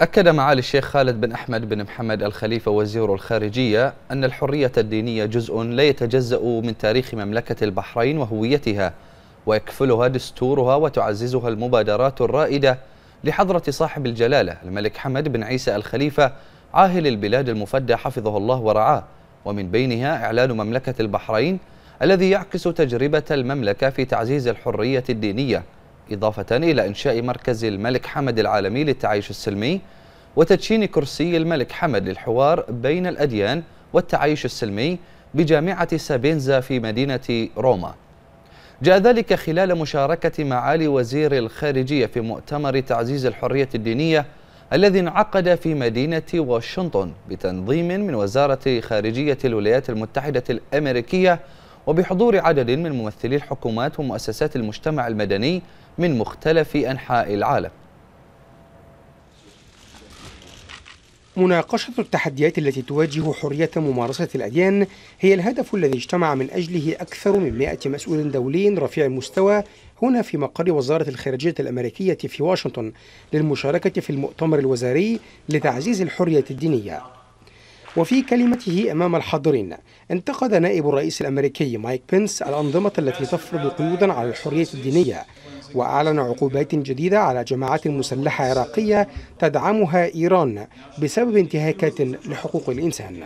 أكد معالي الشيخ خالد بن أحمد بن محمد الخليفة وزير الخارجية أن الحرية الدينية جزء لا يتجزأ من تاريخ مملكة البحرين وهويتها ويكفلها دستورها وتعززها المبادرات الرائدة لحضرة صاحب الجلالة الملك حمد بن عيسى الخليفة عاهل البلاد المفدى حفظه الله ورعاه ومن بينها إعلان مملكة البحرين الذي يعكس تجربة المملكة في تعزيز الحرية الدينية إضافة إلى إنشاء مركز الملك حمد العالمي للتعايش السلمي وتدشين كرسي الملك حمد للحوار بين الأديان والتعايش السلمي بجامعة سابينزا في مدينة روما جاء ذلك خلال مشاركة معالي وزير الخارجية في مؤتمر تعزيز الحرية الدينية الذي انعقد في مدينة واشنطن بتنظيم من وزارة خارجية الولايات المتحدة الأمريكية وبحضور عدد من ممثلي الحكومات ومؤسسات المجتمع المدني من مختلف أنحاء العالم مناقشة التحديات التي تواجه حرية ممارسة الأديان هي الهدف الذي اجتمع من أجله أكثر من 100 مسؤول دولي رفيع المستوى هنا في مقر وزارة الخارجية الأمريكية في واشنطن للمشاركة في المؤتمر الوزاري لتعزيز الحرية الدينية وفي كلمته أمام الحاضرين انتقد نائب الرئيس الأمريكي مايك بنس الأنظمة التي تفرض قيودا على الحرية الدينية وأعلن عقوبات جديدة على جماعات مسلحة عراقية تدعمها إيران بسبب انتهاكات لحقوق الإنسان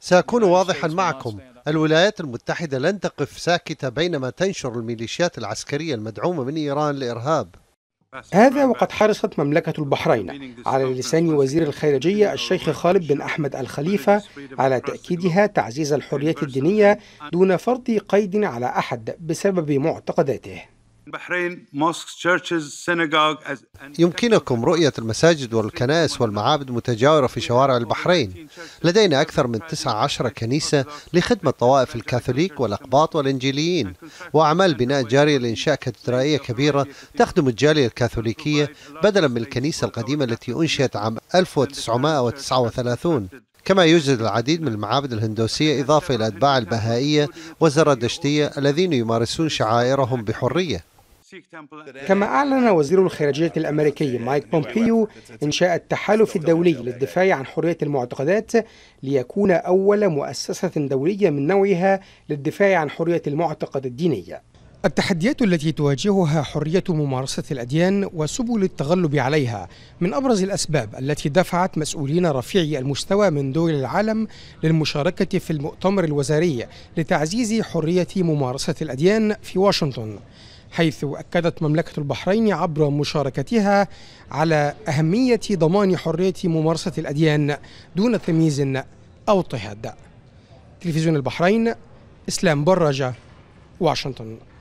سأكون واضحا معكم الولايات المتحدة لن تقف ساكتة بينما تنشر الميليشيات العسكرية المدعومة من إيران الإرهاب هذا وقد حرصت مملكة البحرين على لسان وزير الخارجية الشيخ خالد بن أحمد الخليفة على تأكيدها تعزيز الحرية الدينية دون فرض قيد على أحد بسبب معتقداته يمكنكم رؤية المساجد والكنائس والمعابد متجاورة في شوارع البحرين لدينا أكثر من 19 كنيسة لخدمة طوائف الكاثوليك والأقباط والإنجيليين وأعمال بناء جارية لإنشاء كاتدرائية كبيرة تخدم الجالية الكاثوليكية بدلا من الكنيسة القديمة التي أنشئت عام 1939 كما يوجد العديد من المعابد الهندوسية إضافة إلى أتباع البهائية والزرادشتية الذين يمارسون شعائرهم بحرية كما أعلن وزير الخارجية الأمريكي مايك بومبيو إنشاء التحالف الدولي للدفاع عن حرية المعتقدات ليكون أول مؤسسة دولية من نوعها للدفاع عن حرية المعتقد الديني التحديات التي تواجهها حرية ممارسة الأديان وسبل التغلب عليها من أبرز الأسباب التي دفعت مسؤولين رفيعي المستوى من دول العالم للمشاركة في المؤتمر الوزاري لتعزيز حرية ممارسة الأديان في واشنطن حيث أكدت مملكة البحرين عبر مشاركتها على أهمية ضمان حرية ممارسة الأديان دون تمييز أو اضطهاد تلفزيون البحرين إسلام براجة واشنطن